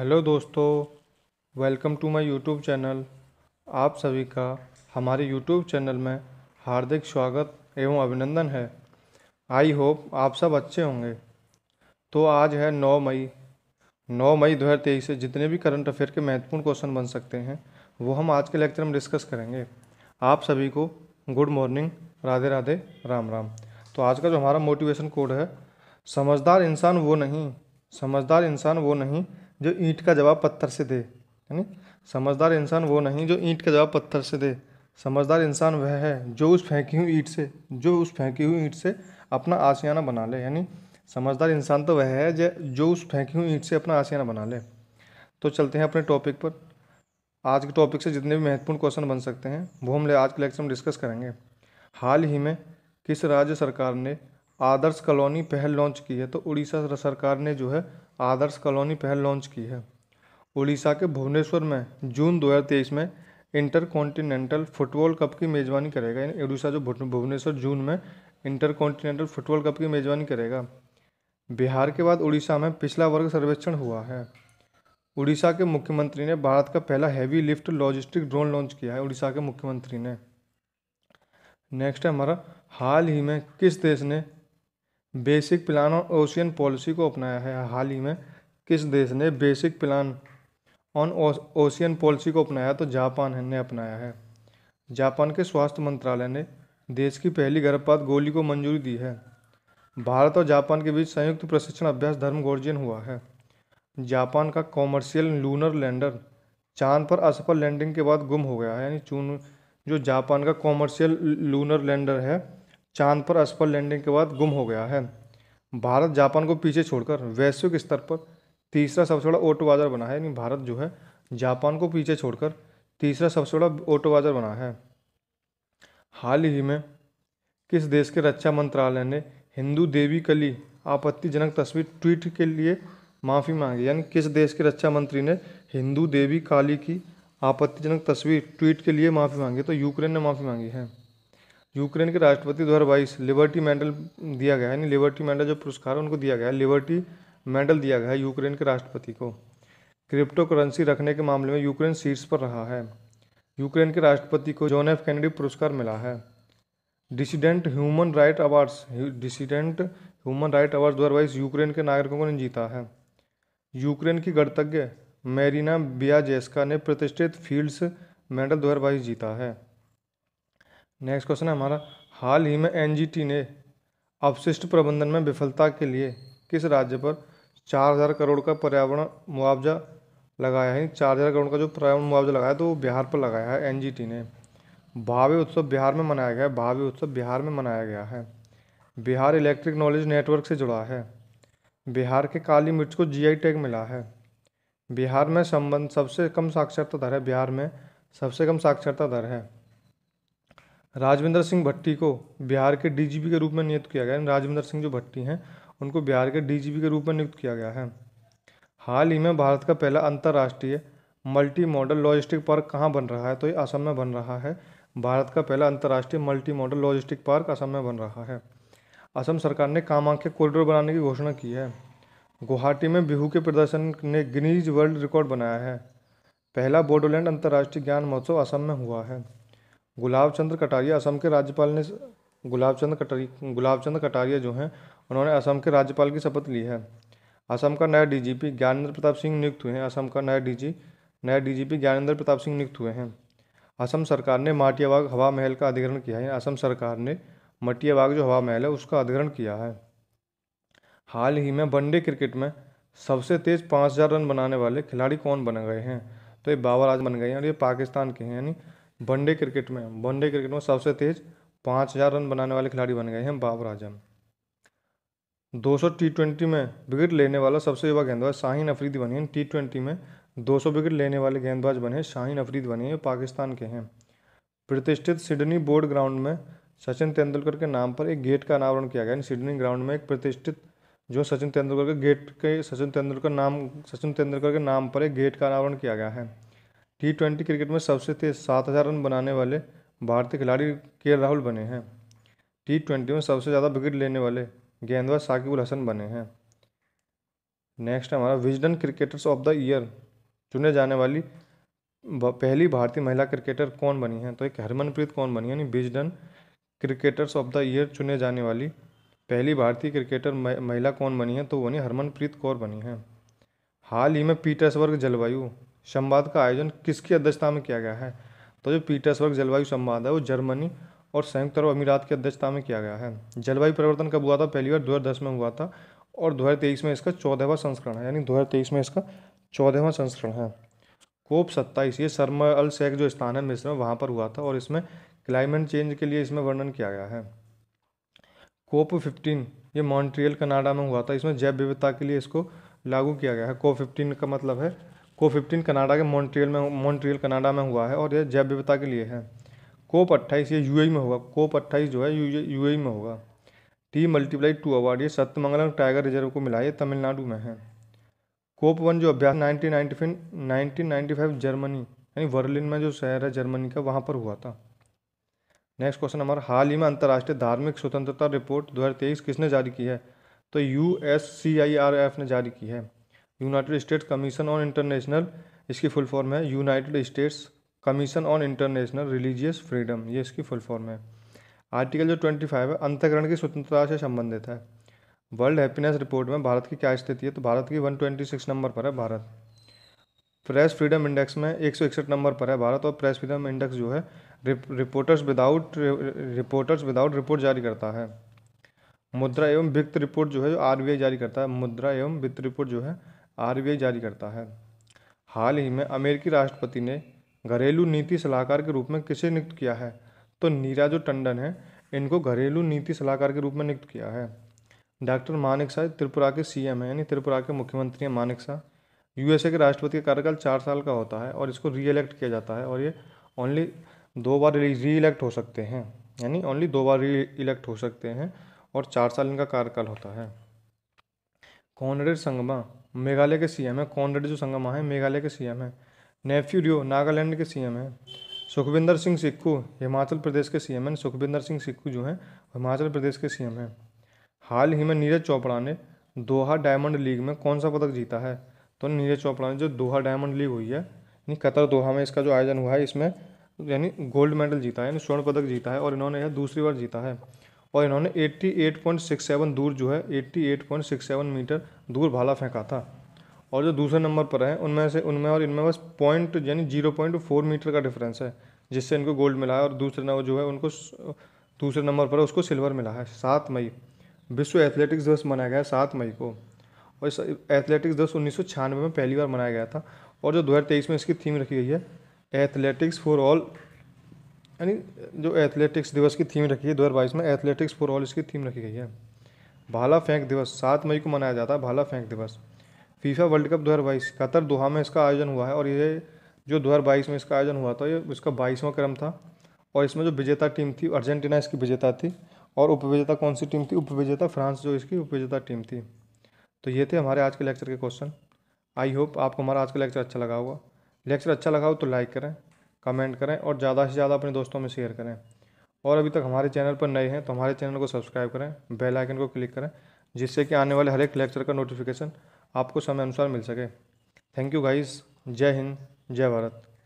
hello दोस्तों welcome to my YouTube channel आप सभी का हमारे यूट्यूब चैनल में हार्दिक स्वागत एवं अभिनंदन है आई होप आप सब अच्छे होंगे तो आज है 9 मई 9 मई दो हज़ार तेईस से जितने भी करंट अफेयर के महत्वपूर्ण क्वेश्चन बन सकते हैं वो हम आज के लेक्चर में डिस्कस करेंगे आप सभी को गुड मॉर्निंग राधे राधे राम राम तो आज का जो हमारा मोटिवेशन कोड है समझदार इंसान वो नहीं समझदार इंसान वो नहीं जो ईंट का जवाब पत्थर से दे यानी समझदार इंसान वो नहीं जो ईंट का जवाब पत्थर से दे समझदार इंसान वह है जो उस फेंकी हुई ईंट से जो उस फेंकी हुई ईंट से अपना आसियाना बना ले यानी समझदार इंसान तो वह है जो उस फेंकी हुई ईंट से अपना आसियाना बना ले तो चलते हैं अपने टॉपिक पर आज के टॉपिक से जितने भी महत्वपूर्ण क्वेश्चन बन सकते हैं वो हम ले आज के लेक्चर में डिस्कस करेंगे हाल ही में किस राज्य सरकार ने आदर्श कॉलोनी पहल लॉन्च की है तो उड़ीसा सरकार ने जो है आदर्श कॉलोनी पहल लॉन्च की है उड़ीसा के भुवनेश्वर में जून 2023 में इंटर कॉन्टीनेंटल फुटबॉल कप की मेज़बानी करेगा यानी उड़ीसा जो भुवनेश्वर जून में इंटर कॉन्टीनेंटल फुटबॉल कप की मेज़बानी करेगा बिहार के बाद उड़ीसा में पिछला वर्ग सर्वेक्षण हुआ है उड़ीसा के मुख्यमंत्री ने भारत का पहला heavy lift logistic drone launch किया है उड़ीसा के मुख्यमंत्री ने नेक्स्ट है हमारा हाल ही में किस देश ने basic plan on ocean policy को अपनाया है हाल ही में किस देश ने basic plan on ocean policy को अपनाया तो जापान ने अपनाया है जापान के स्वास्थ्य मंत्रालय ने देश की पहली गर्भपात गोली को मंजूरी दी है भारत और जापान के बीच संयुक्त प्रशिक्षण अभ्यास धर्मगोर्जियन हुआ है जापान का कॉमर्शियल लूनर लैंडर चांद पर असफल लैंडिंग के बाद गुम हो गया है यानी चून जो जापान का कॉमर्शियल लूनर लैंडर है चांद पर असफल लैंडिंग के बाद गुम हो गया है भारत जापान को पीछे छोड़कर वैश्विक स्तर पर तीसरा सबसे बड़ा ऑटो बाज़ार बना है यानी भारत जो है जापान को पीछे छोड़कर तीसरा सबसे बड़ा ऑटो बाज़ार बना है हाल ही में किस देश के रक्षा मंत्रालय ने हिंदू देवी कली आपत्तिजनक तस्वीर ट्वीट के लिए माफ़ी मांगी यानी किस देश के रक्षा मंत्री ने हिंदू देवी काली की आपत्तिजनक तस्वीर ट्वीट के लिए माफ़ी मांगी तो यूक्रेन ने माफ़ी मांगी है यूक्रेन के राष्ट्रपति दो हज़ार लिबर्टी मेडल दिया गया है यानी लिबर्टी मेडल जो पुरस्कार है उनको दिया गया है लिबर्टी मेडल दिया गया है यूक्रेन के राष्ट्रपति को क्रिप्टो करेंसी रखने के मामले में यूक्रेन शीर्ष पर रहा है यूक्रेन के राष्ट्रपति को जॉन एफ कैनेडी पुरस्कार मिला है dissident human right awards dissident human right award दो यूक्रेन के नागरिकों ने जीता है यूक्रेन की गणतज्ञ मेरीना बियाजेस्का ने प्रतिष्ठित फील्ड्स मेडल दो जीता है नेक्स्ट क्वेश्चन है हमारा हाल ही में एनजीटी ने अपशिष्ट प्रबंधन में विफलता के लिए किस राज्य पर चार हज़ार करोड़ का पर्यावरण मुआवजा लगाया है चार हज़ार करोड़ का जो पर्यावरण मुआवजा लगाया तो वो बिहार पर लगाया है एनजीटी ने भावी उत्सव बिहार में मनाया गया है भावे उत्सव बिहार में मनाया गया है बिहार इलेक्ट्रिक नॉलेज नेटवर्क से जुड़ा है बिहार के काली मिर्च को जी टैग मिला है बिहार में संबंध सबसे कम साक्षरता दर है बिहार में सबसे कम साक्षरता दर है राजविंदर सिंह भट्टी को बिहार के डीजीपी के रूप में नियुक्त किया गया है राजविंदर सिंह जो भट्टी हैं उनको बिहार के डीजीपी के रूप में नियुक्त किया गया है हाल ही में भारत का पहला अंतर्राष्ट्रीय मल्टी मॉडल लॉजिस्टिक पार्क कहाँ बन रहा है तो ये असम में बन रहा है भारत का पहला अंतर्राष्ट्रीय multi modal logistic park Assam में बन रहा है असम सरकार ने कामाख्या कॉरिडोर बनाने की घोषणा की है गुवाहाटी में बिहू के प्रदर्शन ने गिनीज वर्ल्ड रिकॉर्ड बनाया है पहला बोडोलैंड अंतर्राष्ट्रीय ज्ञान महोत्सव असम में हुआ है गुलाब चंद्र कटारिया असम के राज्यपाल ने गुलाब चंद्र कटारी गुलाब चंद्र कटारिया जो हैं उन्होंने असम के राज्यपाल की शपथ ली है असम का नया डीजीपी ज्ञानेंद्र प्रताप सिंह नियुक्त हुए हैं असम का नया डीजी नया डीजीपी ज्ञानेंद्र प्रताप सिंह नियुक्त हुए हैं असम सरकार ने माटियाबाग हवा महल का अधिग्रहण किया है असम सरकार ने मटियाबाग जो हवा महल है उसका अधिग्रहण किया है हाल ही में वनडे क्रिकेट में सबसे तेज़ पाँच हज़ार रन बनाने वाले खिलाड़ी कौन बन गए हैं तो ये बाबर आज बन गए हैं और ये पाकिस्तान के हैं यानी वनडे क्रिकेट में वनडे क्रिकेट में सबसे तेज पाँच हज़ार रन बनाने वाले खिलाड़ी बन गए हैं बाबर आजम दो सौ टी ट्वेंटी में विकेट लेने वाला सबसे युवा गेंदबाज शाहीन अफरीदी बने हैं टी ट्वेंटी में दो सौ विकेट लेने वाले गेंदबाज बने शाहीन अफरीदी बने हैं पाकिस्तान के हैं प्रतिष्ठित सिडनी बोर्ड ग्राउंड में सचिन तेंदुलकर के नाम पर एक गेट का अनावरण किया गया है सिडनी ग्राउंड में एक प्रतिष्ठित जो सचिन तेंदुलकर के गेट के सचिन तेंदुलकर नाम सचिन तेंदुलकर के नाम पर एक गेट का अनावरण किया गया है टी ट्वेंटी क्रिकेट में सबसे तेज सात हज़ार रन बनाने वाले भारतीय खिलाड़ी के राहुल बने हैं टी ट्वेंटी में सबसे ज़्यादा विकेट लेने वाले गेंदबाज साकिबुल हसन बने हैं नेक्स्ट हमारा Wisden cricketers of the year चुने जाने वाली पहली भारतीय महिला क्रिकेटर कौन बनी है तो एक हरमनप्रीत कौन बनी है यानी Wisden cricketers of the year चुने जाने वाली पहली भारतीय क्रिकेटर महिला कौन बनी है तो वो बनी हरमनप्रीत कौर बनी है हाल ही में पीटर्सबर्ग जलवायु संवाद का आयोजन किसकी अध्यक्षता में किया गया है तो जो पीटर्सबर्ग जलवायु संवाद है वो जर्मनी और संयुक्त अरब अमीरात की अध्यक्षता में किया गया है जलवायु परिवर्तन कब हुआ था पहली बार दो में हुआ था और दो में इसका चौदहवा संस्करण है यानी दो में इसका चौदहवा संस्करण है कोप सत्ताईस ये सरमा अल शेख जो स्थान है मिस्र में वहाँ पर हुआ था और इसमें क्लाइमेट चेंज के लिए इसमें वर्णन किया गया है कोप फिफ्टीन ये मॉन्ट्रियल कनाडा में हुआ था इसमें जैव विविधता के लिए इसको लागू किया गया है कोप फिफ्टीन का मतलब है कोप फिफ्टीन कनाडा के मॉन्ट्रियल में मॉन्ट्रियल कनाडा में हुआ है और यह जैव विविधता के लिए है कोप अट्ठाईस ये यूएई e में होगा कोप अट्ठाईस जो है यूएई e, e में होगा टी मल्टीप्लाई टू अवार्ड ये सत्यमंगलम टाइगर रिजर्व को मिला है तमिलनाडु में है कोप वन जो अभ्यास नाइनटीन नाइन्टी फाइव जर्मनी यानी वर्लिन में जो शहर है जर्मनी का वहाँ पर हुआ था नेक्स्ट क्वेश्चन हमारा हाल ही में अंतर्राष्ट्रीय धार्मिक स्वतंत्रता रिपोर्ट तेईस किसने जारी की है तो यू ने जारी की है United States commission on international इसकी फुल फॉर्म है United States commission on international religious freedom ये इसकी फुल फॉर्म है आर्टिकल जो ट्वेंटी फाइव है अंतकरण की स्वतंत्रता से संबंधित है वर्ल्ड हैप्पीनेस रिपोर्ट में भारत की क्या स्थिति है तो भारत की वन ट्वेंटी सिक्स नंबर पर है भारत प्रेस फ्रीडम इंडेक्स में एक सौ इकसठ नंबर पर है भारत और प्रेस फ्रीडम इंडेक्स जो है reporters without reporters without report जारी करता है मुद्रा एवं वित्त रिपोर्ट जो है जो आई जारी करता है मुद्रा एवं वित्त रिपोर्ट जो है आर जारी करता है हाल ही में अमेरिकी राष्ट्रपति ने घरेलू नीति सलाहकार के रूप में किसे नियुक्त किया है तो नीरा जो टंडन है इनको घरेलू नीति सलाहकार के रूप में नियुक्त किया है डॉक्टर मानिक शाह त्रिपुरा के सी है यानी त्रिपुरा के मुख्यमंत्री हैं मानिक शाह यूएसए के राष्ट्रपति का कार्यकाल चार साल का होता है और इसको री इलेक्ट किया जाता है और ये ओनली दो बार री इलेक्ट हो सकते हैं यानी ओनली दो बार री इलेक्ट हो सकते हैं और चार साल इनका कार्यकाल होता है कॉनरेड संगमा मेघालय के सीएम है कॉनरेड जो संगमा है मेघालय के सीएम है नेफ्यू रियो नागालैंड के सीएम है सुखविंदर सिंह सिक्खू हिमाचल प्रदेश के सीएम हैं सुखविंदर सिंह सिक्खू जो हैं हिमाचल प्रदेश के सीएम हैं हाल ही में नीरज चोपड़ा ने दोहा डायमंड लीग में कौन सा पदक जीता है तो नीरज चोपड़ा ने जो दोहा डायमंड लीग हुई है यानी कतर दोहा में इसका जो आयोजन हुआ है इसमें यानी गोल्ड मेडल जीता है यानी स्वर्ण पदक जीता है और इन्होंने यह दूसरी बार जीता है और इन्होंने 88.67 दूर जो है 88.67 मीटर दूर भाला फेंका था और जो दूसरे नंबर पर है उनमें से उनमें और इनमें बस पॉइंट यानी जीरो पॉइंट फोर मीटर का डिफरेंस है जिससे इनको गोल्ड मिला है और दूसरे नंबर जो है उनको दूसरे नंबर पर उसको सिल्वर मिला है सात मई विश्व एथलेटिक्स दिवस मनाया गया है सात मई को और इस एथलेटिक्स दिवस उन्नीस में पहली बार मनाया गया था और जो दो में इसकी थीम रखी गई है एथलेटिक्स फॉर ऑल यानी जो एथलेटिक्स दिवस की थीम रखी है दो में एथलेटिक्स फॉर ऑल इसकी थीम रखी गई है भाला फेंक दिवस सात मई को मनाया जाता है भाला फेंक दिवस फीफा वर्ल्ड कप दो हज़ार बाईस कतर दोहा में इसका आयोजन हुआ है और ये जो दो हज़ार बाईस में इसका आयोजन हुआ था ये इसका बाईसवां क्रम था और इसमें जो विजेता टीम थी अर्जेंटीना इसकी विजेता थी और उपविजेता कौन सी टीम थी उपविजेता फ्रांस जो इसकी उपविजेता टीम थी तो ये थे हमारे आज के लेक्चर के क्वेश्चन आई होप आपको हमारा आज का लेक्चर अच्छा लगा होगा लेक्चर अच्छा लगा हो तो लाइक करें कमेंट करें और ज़्यादा से ज़्यादा अपने दोस्तों में शेयर करें और अभी तक हमारे चैनल पर नए हैं तो हमारे चैनल को सब्सक्राइब करें बेल आइकन को क्लिक करें जिससे कि आने वाले हर एक लेक्चर का नोटिफिकेशन आपको समय अनुसार मिल सके थैंक यू गाइस जय हिंद जय भारत